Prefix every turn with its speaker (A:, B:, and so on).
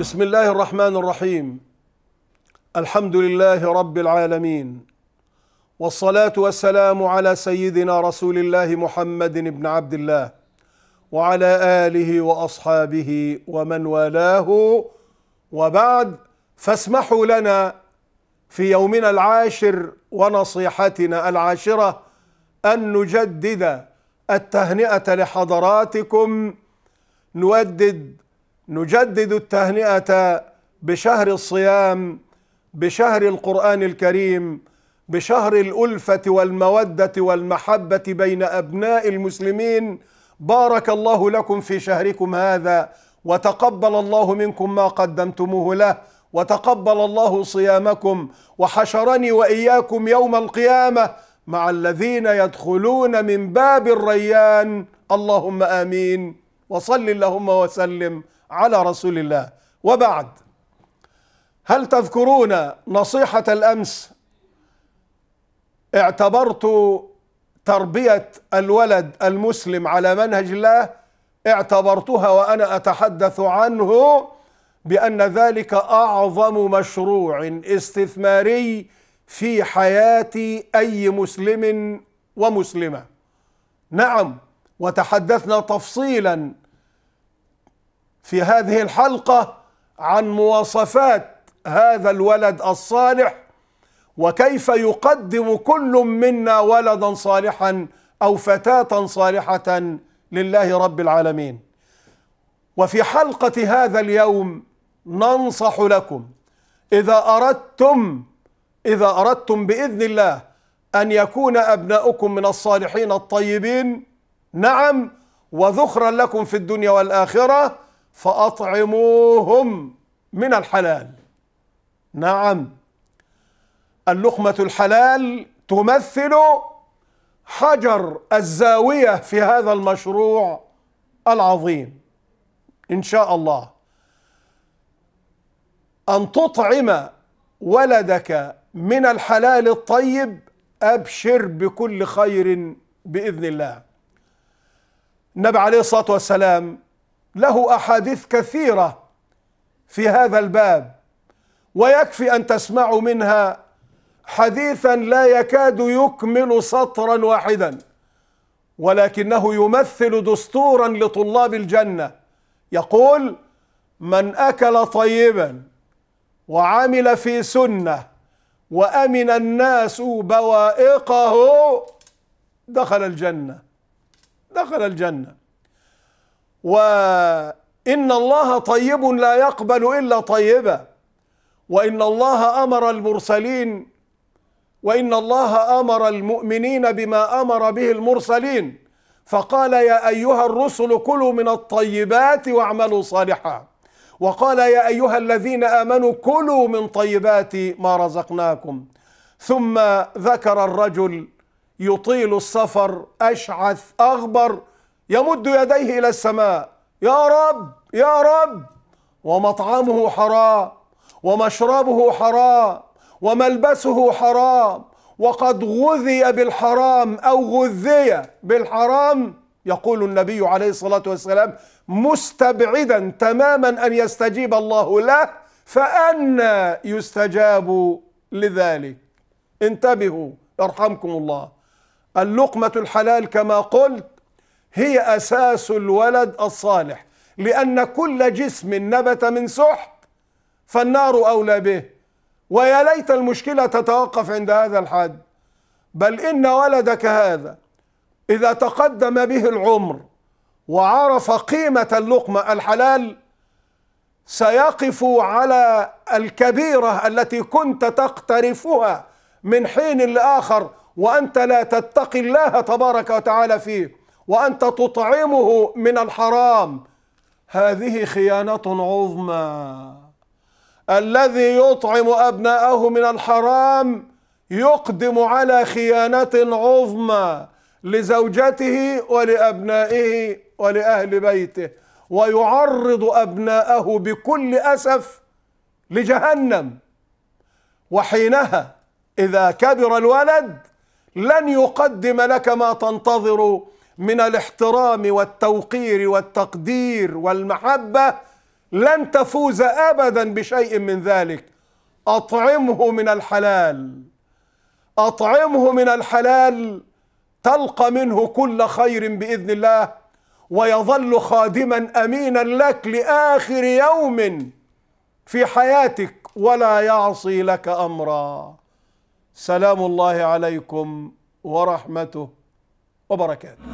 A: بسم الله الرحمن الرحيم الحمد لله رب العالمين والصلاة والسلام على سيدنا رسول الله محمد بن عبد الله وعلى آله وأصحابه ومن والاه وبعد فاسمحوا لنا في يومنا العاشر ونصيحتنا العاشرة أن نجدد التهنئة لحضراتكم نودد نجدد التهنئة بشهر الصيام بشهر القرآن الكريم بشهر الألفة والمودة والمحبة بين أبناء المسلمين بارك الله لكم في شهركم هذا وتقبل الله منكم ما قدمتموه له وتقبل الله صيامكم وحشرني وإياكم يوم القيامة مع الذين يدخلون من باب الريان اللهم آمين وصل اللهم وسلم على رسول الله وبعد هل تذكرون نصيحة الأمس اعتبرت تربية الولد المسلم على منهج الله اعتبرتها وأنا أتحدث عنه بأن ذلك أعظم مشروع استثماري في حياة أي مسلم ومسلمة نعم وتحدثنا تفصيلا في هذه الحلقة عن مواصفات هذا الولد الصالح وكيف يقدم كل منا ولدا صالحا أو فتاة صالحة لله رب العالمين وفي حلقة هذا اليوم ننصح لكم إذا أردتم إذا أردتم بإذن الله أن يكون أبناؤكم من الصالحين الطيبين نعم وذخرا لكم في الدنيا والآخرة فأطعموهم من الحلال نعم اللقمة الحلال تمثل حجر الزاوية في هذا المشروع العظيم إن شاء الله أن تطعم ولدك من الحلال الطيب أبشر بكل خير بإذن الله النبي عليه الصلاة والسلام له أحاديث كثيرة في هذا الباب ويكفي أن تسمعوا منها حديثا لا يكاد يكمل سطرا واحدا ولكنه يمثل دستورا لطلاب الجنة يقول من أكل طيبا وعمل في سنة وأمن الناس بوائقه دخل الجنة دخل الجنة وإن الله طيب لا يقبل إلا طيبا وإن الله أمر المرسلين وإن الله أمر المؤمنين بما أمر به المرسلين فقال يا أيها الرسل كلوا من الطيبات واعملوا صالحا وقال يا أيها الذين آمنوا كلوا من طيبات ما رزقناكم ثم ذكر الرجل يطيل السفر أشعث أغبر يمد يديه إلى السماء يا رب يا رب ومطعمه حرام ومشربه حرام وملبسه حرام وقد غذي بالحرام أو غذي بالحرام يقول النبي عليه الصلاة والسلام مستبعدا تماما أن يستجيب الله له فأنا يستجاب لذلك انتبهوا يرحمكم الله اللقمة الحلال كما قلت هي أساس الولد الصالح لأن كل جسم نبت من سحت فالنار أولى به ويا ليت المشكلة تتوقف عند هذا الحد بل إن ولدك هذا إذا تقدم به العمر وعرف قيمة اللقمة الحلال سيقف على الكبيرة التي كنت تقترفها من حين لآخر وأنت لا تتقي الله تبارك وتعالى فيه وأنت تطعمه من الحرام هذه خيانة عظمى الذي يطعم أبناءه من الحرام يقدم على خيانة عظمى لزوجته ولأبنائه ولأهل بيته ويعرض أبناءه بكل أسف لجهنم وحينها إذا كبر الولد لن يقدم لك ما تنتظر من الاحترام والتوقير والتقدير والمحبة لن تفوز أبدا بشيء من ذلك أطعمه من الحلال أطعمه من الحلال تلقى منه كل خير بإذن الله ويظل خادما أمينا لك لآخر يوم في حياتك ولا يعصي لك أمرا سلام الله عليكم ورحمته وبركاته